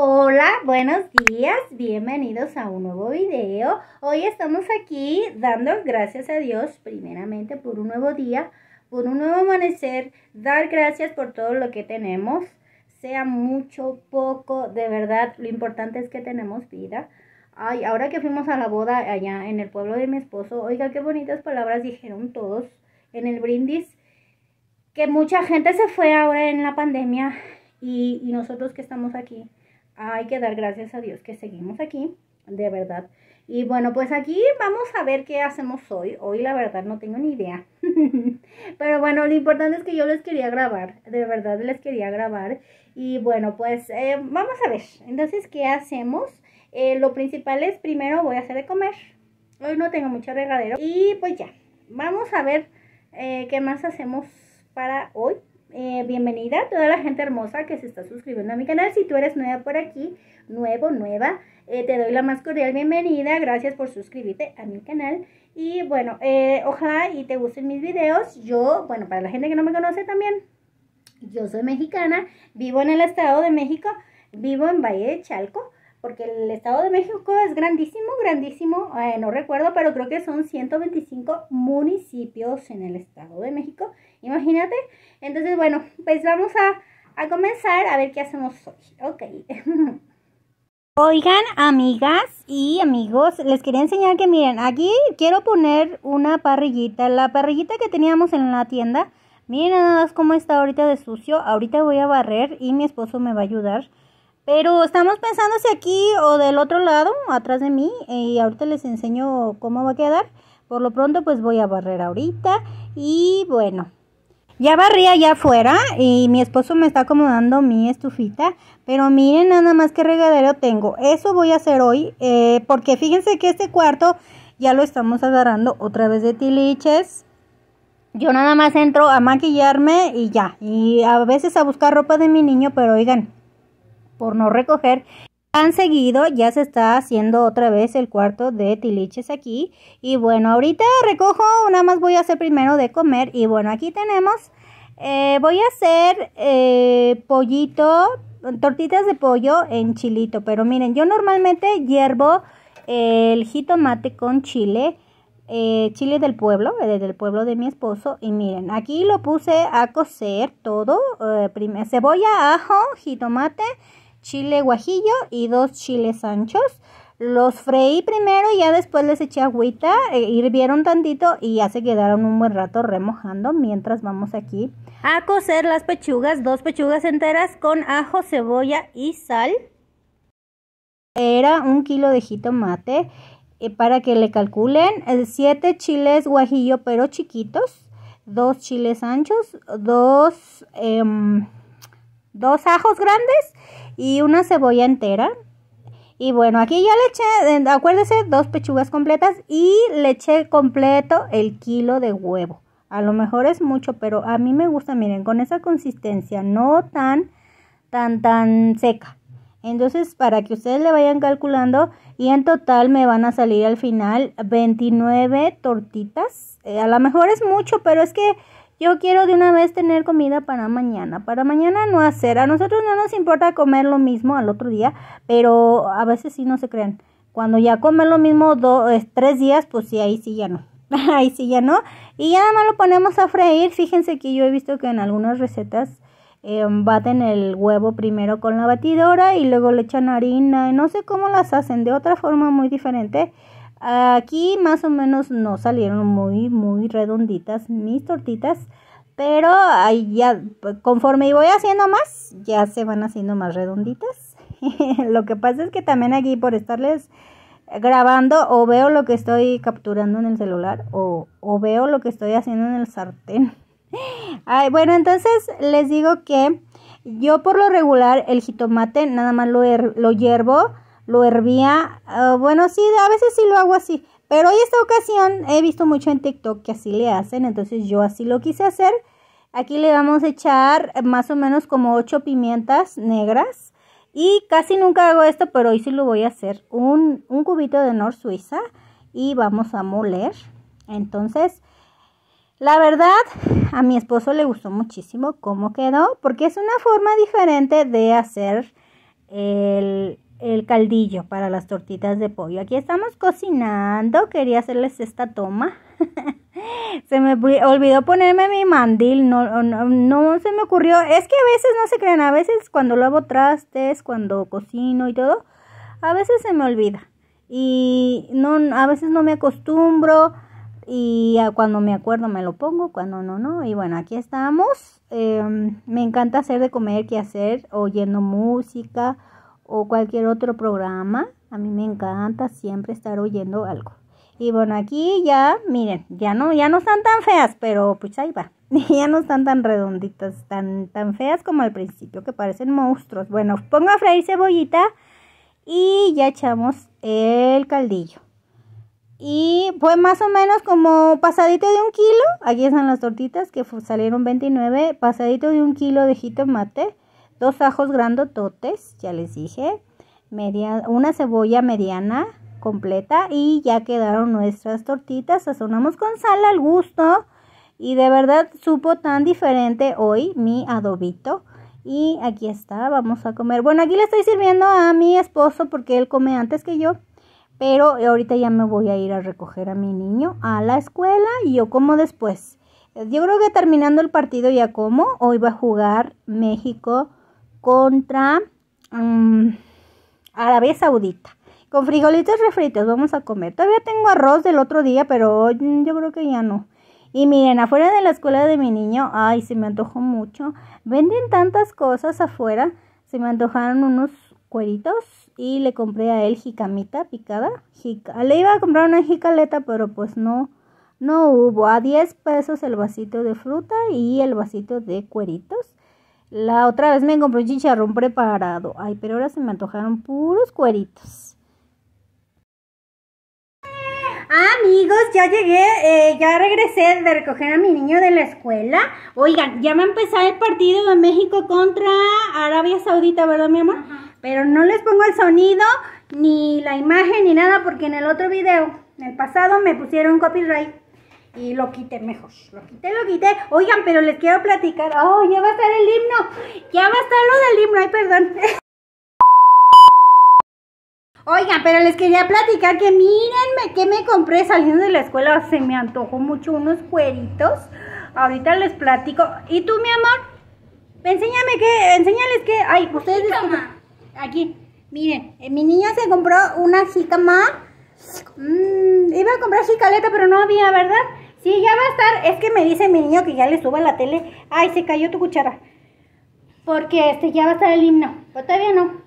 Hola, buenos días, bienvenidos a un nuevo video. Hoy estamos aquí dando gracias a Dios primeramente por un nuevo día, por un nuevo amanecer, dar gracias por todo lo que tenemos, sea mucho, poco, de verdad, lo importante es que tenemos vida. Ay, ahora que fuimos a la boda allá en el pueblo de mi esposo, oiga, qué bonitas palabras dijeron todos en el brindis, que mucha gente se fue ahora en la pandemia y, y nosotros que estamos aquí hay que dar gracias a Dios que seguimos aquí, de verdad. Y bueno, pues aquí vamos a ver qué hacemos hoy. Hoy la verdad no tengo ni idea. Pero bueno, lo importante es que yo les quería grabar. De verdad les quería grabar. Y bueno, pues eh, vamos a ver. Entonces, ¿qué hacemos? Eh, lo principal es primero voy a hacer de comer. Hoy no tengo mucho regadero. Y pues ya, vamos a ver eh, qué más hacemos para hoy. Eh, bienvenida a toda la gente hermosa que se está suscribiendo a mi canal. Si tú eres nueva por aquí, nuevo, nueva, eh, te doy la más cordial bienvenida. Gracias por suscribirte a mi canal. Y bueno, eh, ojalá y te gusten mis videos. Yo, bueno, para la gente que no me conoce también, yo soy mexicana, vivo en el estado de México, vivo en Valle de Chalco porque el Estado de México es grandísimo, grandísimo, eh, no recuerdo, pero creo que son 125 municipios en el Estado de México, imagínate. Entonces, bueno, pues vamos a, a comenzar a ver qué hacemos hoy. Ok. Oigan, amigas y amigos, les quería enseñar que miren, aquí quiero poner una parrillita, la parrillita que teníamos en la tienda. Miren nada más cómo está ahorita de sucio. Ahorita voy a barrer y mi esposo me va a ayudar. Pero estamos pensando si aquí o del otro lado, atrás de mí, y ahorita les enseño cómo va a quedar. Por lo pronto pues voy a barrer ahorita y bueno. Ya barría allá afuera y mi esposo me está acomodando mi estufita, pero miren nada más qué regadero tengo. Eso voy a hacer hoy eh, porque fíjense que este cuarto ya lo estamos agarrando otra vez de tiliches. Yo nada más entro a maquillarme y ya, y a veces a buscar ropa de mi niño, pero oigan, por no recoger. han seguido ya se está haciendo otra vez el cuarto de tiliches aquí. Y bueno, ahorita recojo, nada más voy a hacer primero de comer. Y bueno, aquí tenemos, eh, voy a hacer eh, pollito, tortitas de pollo en chilito. Pero miren, yo normalmente hiervo eh, el jitomate con chile. chile del pueblo, del pueblo de mi esposo. Y miren, aquí lo puse a cocer todo. cebolla, ajo, jitomate, chile guajillo y dos chiles anchos. Los freí primero y ya después les eché agüita, eh, hirvieron tantito y ya se quedaron un buen rato remojando mientras vamos aquí a cocer las pechugas, dos pechugas enteras con ajo, cebolla y sal. Era un kilo de jitomate eh, para que le calculen, eh, siete chiles guajillo pero chiquitos, dos chiles anchos, dos em, dos ajos grandes y una cebolla entera. Y bueno, aquí ya le eché, acuérdese, dos pechugas completas y le eché completo el kilo de huevo. A lo mejor es mucho, pero a mí me gusta, miren, con esa consistencia no tan, tan, tan seca. Entonces, para que ustedes le vayan calculando, y en total me van a salir al final 29 tortitas. Eh, a lo mejor es mucho, pero es que yo quiero de una vez tener comida para mañana, para mañana no hacer. A nosotros no nos importa comer lo mismo al otro día, pero a veces sí no se crean. Cuando ya comen lo mismo dos, eh, tres días, pues sí, ahí sí ya no. ahí sí ya no. Y ya nada más lo ponemos a freír. Fíjense que yo he visto que en algunas recetas em, baten el huevo primero con la batidora y luego le echan harina. No sé cómo las hacen, de otra forma muy diferente Aquí más o menos no salieron muy, muy redonditas mis tortitas, pero ahí ya pues, conforme voy haciendo más, ya se van haciendo más redonditas. lo que pasa es que también aquí por estarles grabando o veo lo que estoy capturando en el celular o, veo lo que estoy haciendo en el sartén. bueno, entonces les digo que yo por lo regular el jitomate nada más lo, lo hiervo lo hervía. Ah, bueno, sí, a veces sí lo hago así. Pero en esta ocasión he visto mucho en TikTok que así le hacen. Entonces yo así lo quise hacer. Aquí le vamos a echar más o menos como 8 pimientas negras. Y casi nunca hago esto, pero hoy sí lo voy a hacer. Un, un cubito de Nor Suiza. Y vamos a moler. Entonces, la verdad, a mi esposo le gustó muchísimo cómo quedó. Porque es una forma diferente de hacer el, el caldillo para las tortitas de pollo. Aquí estamos cocinando. Quería hacerles esta toma. se me olvidó ponerme mi mandil. No, no, se me ocurrió. Es que a veces no se crean. A veces cuando lavo trastes, cuando cocino y todo, a veces se me olvida. Y no, a veces no me acostumbro. Y cuando me acuerdo me lo pongo, cuando no, no. Y bueno, aquí estamos. Em, me encanta hacer de comer, que hacer, oyendo música o cualquier otro programa. A mí me encanta siempre estar oyendo algo. Y bueno, aquí ya, miren, ya no, ya no están tan feas, pero pues ahí va. Ya no están tan redonditas, tan, tan feas como al principio, que parecen monstruos. Bueno, pongo a freír cebollita y ya echamos el caldillo. Y fue más o menos como pasadito de un kilo. Aquí están las tortitas que salieron 29. Pasadito de un kilo de jitomate dos ajos grandototes, ya les dije, media, una cebolla mediana completa y ya quedaron nuestras tortitas, sazonamos con sal al gusto y de verdad supo tan diferente hoy mi adobito. Y aquí está, vamos a comer. Bueno, aquí le estoy sirviendo a mi esposo porque él come antes que yo. Pero ahorita ya me voy a ir a recoger a mi niño a la escuela y yo como después. Yo creo que terminando el partido ya como. Hoy va a jugar México contra mm, Arabia Saudita. Con frijolitos refritos vamos a comer. Todavía tengo arroz del otro día, pero mm, yo creo que ya no. Y miren, afuera de la escuela de mi niño, ay, se me antojó mucho. Venden tantas cosas afuera. Se me antojaron unos cueritos y le compré a él jicamita picada. Le iba a comprar una jicaleta, pero pues no, no hubo. A 10 pesos el vasito de fruta y el vasito de cueritos. La otra vez me compré un chicharrón preparado. Ay, pero ahora se me antojaron puros cueritos. Amigos, ya llegué, eh, ya regresé de recoger a mi niño de la escuela. Oigan, ya me a empezar el partido de México contra Arabia Saudita, ¿verdad, mi amor? Pero no les pongo el sonido, ni la imagen, ni nada, porque en el otro video, en el pasado, me pusieron copyright y lo quité mejor. Lo quité, lo quité. Oigan, pero les quiero platicar. Oh, ya va a estar el himno. Ya va a estar lo del himno. Ay, perdón. Oigan, pero les quería platicar que mírenme que me compré saliendo de la escuela. Se me antojó mucho unos cueritos. Ahorita les platico. ¿Y tú, mi amor? Enséñame que, enséñales que. Ay, ustedes. Aquí. Miren, eh, mi niña se compró una jicama. más mm, iba a comprar caleta pero no había, ¿verdad? Sí, ya va a estar. Es que me dice mi niño que ya le suba la tele. Ay, se cayó tu cuchara. Porque este ya va a estar el himno. Pero todavía no.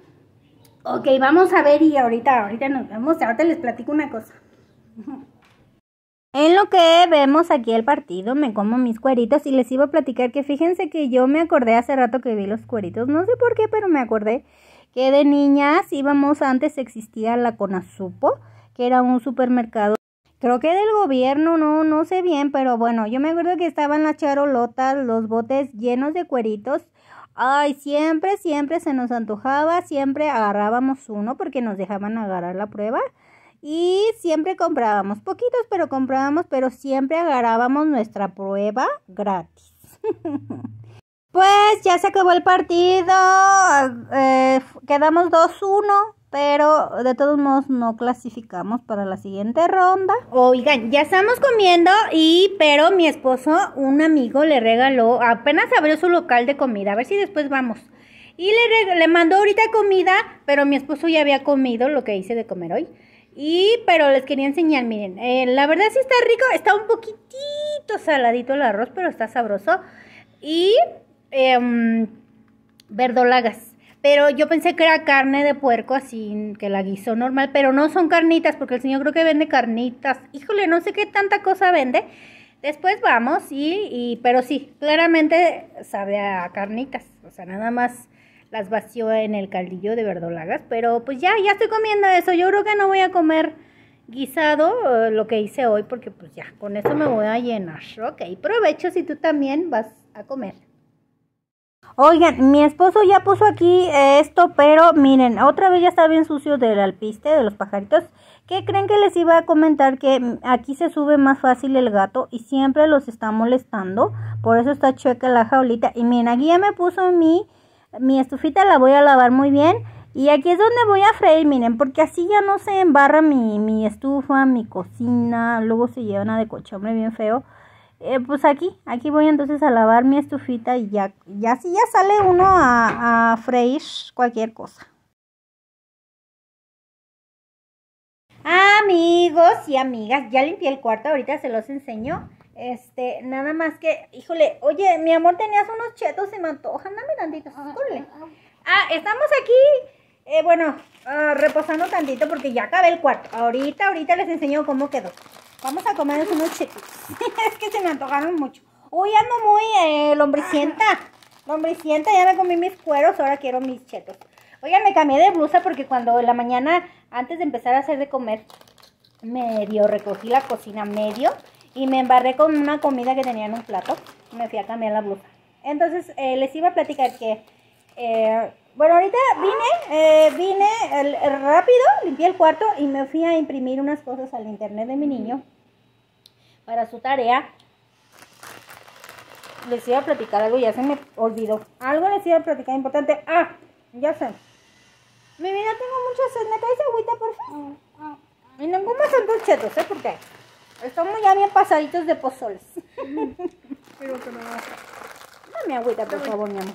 Ok, vamos a ver y ahorita, ahorita nos vemos. Ahorita les platico una cosa. En lo que vemos aquí el partido, me como mis cueritos y les iba a platicar que fíjense que yo me acordé hace rato que vi los cueritos, no sé por qué, pero me acordé que de niñas íbamos antes existía la Conazupo, que era un supermercado creo que del gobierno, no, no sé bien, pero bueno, yo me acuerdo que estaban las charolotas, los botes llenos de cueritos. Ay, siempre, siempre se nos antojaba, siempre agarrábamos uno porque nos dejaban agarrar la prueba. Y siempre comprábamos, poquitos, pero comprábamos, pero siempre agarrábamos nuestra prueba gratis. pues ya se acabó el partido. Eh, quedamos 2-1, pero de todos modos no clasificamos para la siguiente ronda. Oigan, ya estamos comiendo y pero mi esposo, un amigo le regaló, apenas abrió su local de comida, a ver si después vamos. Y le, le mandó ahorita comida, pero mi esposo ya había comido lo que hice de comer hoy. Y, pero les quería enseñar, miren, eh, la verdad sí está rico, está un poquitito saladito el arroz, pero está sabroso. Y em, verdolagas. Pero yo pensé que era carne de puerco, así que la guisó normal, pero no son carnitas, porque el señor creo que vende carnitas. Híjole, no sé qué tanta cosa vende. Después vamos y, y pero sí, claramente sabe a carnitas. O sea, nada más las vació en el caldillo de verdolagas, pero pues ya, ya estoy comiendo eso. Yo creo que no voy a comer guisado eh, lo que hice hoy porque pues ya, con eso me voy a llenar. Ok, provecho si tú también vas a comer. Oigan, mi esposo ya puso aquí eh, esto, pero miren, otra vez ya está bien sucio del alpiste, de los pajaritos. ¿Qué creen que les iba a comentar? Que aquí se sube más fácil el gato y siempre los está molestando. Por eso está chueca la jaulita. Y miren, aquí ya me puso mi, mi estufita, la voy a lavar muy bien. Y aquí es donde voy a freír, miren, porque así ya no se embarra mi, mi estufa, mi cocina. Luego se llena de cochambre bien feo eh, pues aquí, aquí voy entonces a lavar mi estufita y ya, ya así ya sale uno a, a freír cualquier cosa. Amigos y amigas, ya limpié el cuarto, ahorita se los enseño. Este, nada más que, híjole, oye, mi amor, tenías unos chetos, y me antojan, dame tantitos, ah, ah, ah. ah, estamos aquí eh, bueno, ah, reposando tantito porque ya acabé el cuarto. Ahorita, ahorita les enseño cómo quedó. Vamos a comer unos chetos. es que se me antojaron mucho. Uy, ando muy eh, lombricienta. Lombricienta, ya me comí mis cueros, ahora quiero mis chetos. Oigan, me cambié de blusa porque cuando en la mañana, antes de empezar a hacer de comer, medio recogí la cocina medio y me embarré con una comida que tenía en un plato. Me fui a cambiar la blusa. Entonces, eh, les iba a platicar que eh, bueno, ahorita vine, eh, vine el, rápido, limpié el cuarto y me fui a imprimir unas cosas al internet de mi niño para su tarea. Les iba a platicar algo, ya se me olvidó. Algo les iba a platicar importante. Ah, ya sé. Mi vida, tengo mucha sed. ¿Me traes agüita, por favor? Y ninguno son dulcetos, ¿eh? qué? estamos ya bien pasaditos de pozoles. Pero que me Dame agüita, por favor, mi amor.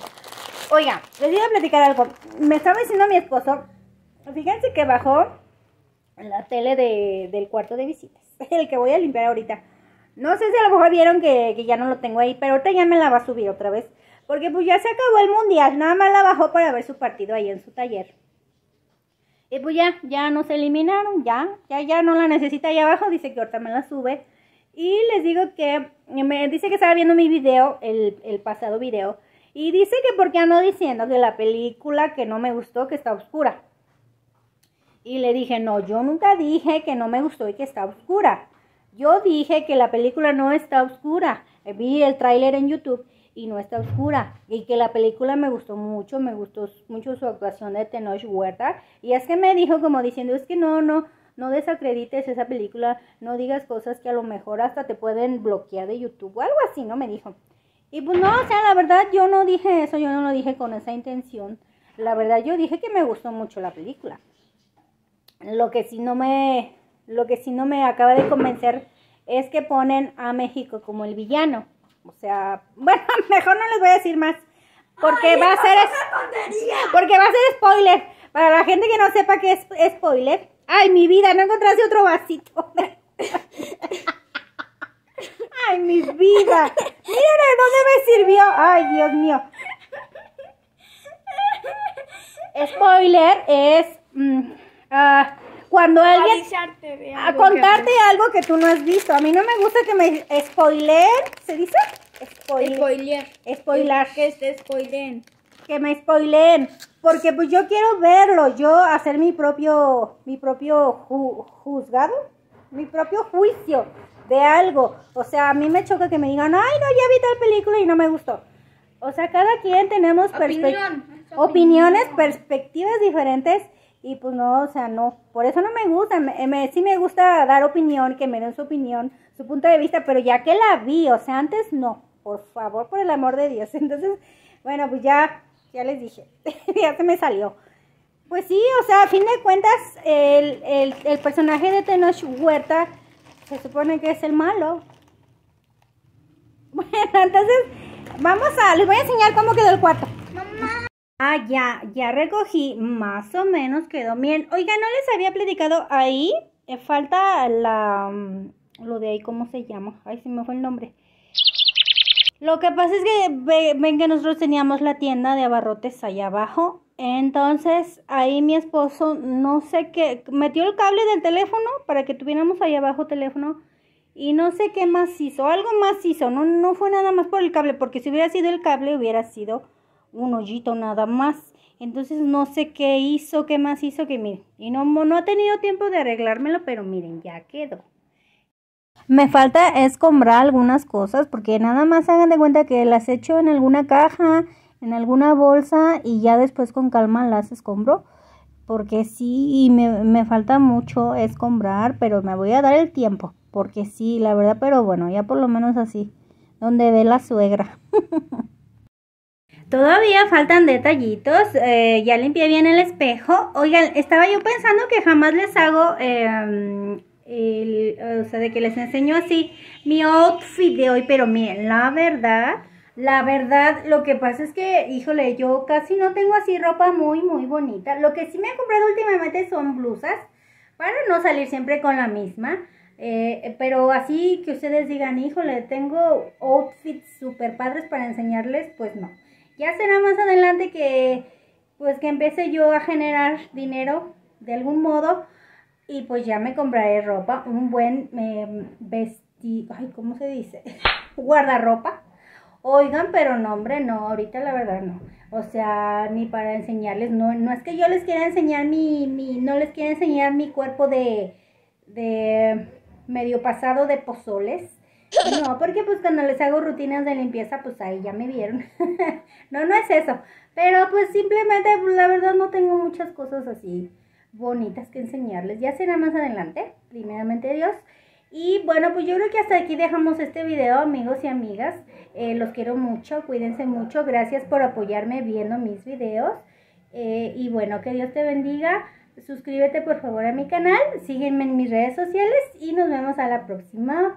Oiga, les iba a platicar algo. Me estaba diciendo mi esposo, fíjense que bajó la tele del cuarto de visitas, el que voy a limpiar ahorita. No sé si a lo mejor vieron que, ya no lo tengo ahí, pero ahorita ya me la va a subir otra vez. Porque pues ya se acabó el mundial, nada más la bajó para ver su partido ahí en su taller. Y pues ya, ya nos eliminaron, ya, ya, ya no la necesita ahí abajo, dice que ahorita me la sube. Y les digo que, me dice que estaba viendo mi video, el, el pasado video, y dice que porque ando diciendo que la película que no me gustó, que está oscura. Y le dije, no, yo nunca dije que no me gustó y que está oscura. Yo dije que la película no está oscura. Vi el tráiler en YouTube y no está oscura. Y que la película me gustó mucho, me gustó mucho su actuación de Tenoch Huerta. Y es que me dijo como diciendo, es que no, no, no desacredites esa película, no digas cosas que a lo mejor hasta te pueden bloquear de YouTube o algo así, ¿no? Me dijo. Y pues no, o sea, la verdad yo no dije eso, yo no lo dije con esa intención. La verdad yo dije que me gustó mucho la película. Lo que sí no me, lo que sí no me acaba de convencer es que ponen a México como el villano. O sea, bueno, mejor no les voy a decir más. Porque va a ser porque va a ser spoiler. Para la gente que no sepa que es spoiler. Ay, mi vida, no encontraste otro vasito. en mi vida. Mírenme, ¿dónde me sirvió? Ay, Dios mío. Spoiler es mm, ah, cuando alguien... a contarte algo que tú no has visto. A mí no me gusta que me spoiler, ¿se dice? Spoiler. Spoiler. Spoiler. Que se spoilen. Que me spoilen. Porque pues yo quiero verlo, yo hacer mi propio, mi propio juzgado, mi propio juicio de algo. O sea, a mí me choca que me digan, ay, no, ya vi tal película y no me gustó. O sea, cada quien tenemos opiniones, perspectivas diferentes y pues no, o sea, no. Por eso no me gusta. Eh, me, sí me gusta dar opinión, que me den su opinión, su punto de vista, pero ya que la vi, o sea, antes no. Por favor, por el amor de Dios. Entonces, bueno, pues ya, ya les dije, ya se me salió. Pues sí, o sea, a fin de cuentas, el, el, el personaje de Tenoch Huerta se supone que es el malo. Bueno, entonces vamos a, les voy a enseñar cómo quedó el cuarto. Mamá. Ah, ya, ya recogí, más o menos quedó bien. Oiga, no les había platicado ahí, eh, falta la, mm, lo de ahí, ¿cómo se llama? Ay, se me fue el nombre. Lo que pasa es que ven que nosotros teníamos la tienda de abarrotes allá abajo entonces ahí mi esposo, no sé qué, metió el cable del teléfono para que tuviéramos ahí abajo teléfono y no sé qué más hizo, algo más hizo, no, no fue nada más por el cable, porque si hubiera sido el cable hubiera sido un hoyito nada más. Entonces no sé qué hizo, qué más hizo, que miren, y no, no ha tenido tiempo de arreglármelo, pero miren, ya quedó. Me falta es comprar algunas cosas, porque nada más hagan de cuenta que las he hecho en alguna caja en alguna bolsa y ya después con calma las escombro. Porque sí, me, me falta mucho escombrar, pero me voy a dar el tiempo. Porque sí, la verdad, pero bueno, ya por lo menos así. Donde ve la suegra. Todavía faltan detallitos, eh, ya limpié bien el espejo. Oigan, estaba yo pensando que jamás les hago, em, o sea, de que les enseño así mi outfit de hoy, pero miren, la verdad, la verdad, lo que pasa es que, híjole, yo casi no tengo así ropa muy, muy bonita. Lo que sí me he comprado últimamente son blusas, para no salir siempre con la misma. Eh, pero así que ustedes digan, híjole, tengo outfits súper padres para enseñarles, pues no. Ya será más adelante que, pues que empiece yo a generar dinero de algún modo y pues ya me compraré ropa, un buen em, vestido, ay, ¿cómo se dice? Guardarropa Oigan, pero no, hombre, no, ahorita la verdad no. O sea, ni para enseñarles, no, no es que yo les quiera enseñar mi, mi, no les quiera enseñar mi cuerpo de, de medio pasado de pozoles. No, porque pues cuando les hago rutinas de limpieza, pues ahí ya me vieron. no, no es eso. Pero pues simplemente, pues, la verdad no tengo muchas cosas así bonitas que enseñarles. Ya será más adelante, primeramente Dios. Y bueno, pues yo creo que hasta aquí dejamos este video, amigos y amigas. Eh, los quiero mucho, cuídense mucho. Gracias por apoyarme viendo mis videos. Eh, y bueno, que Dios te bendiga. Suscríbete por favor a mi canal, sígueme en mis redes sociales y nos vemos a la próxima.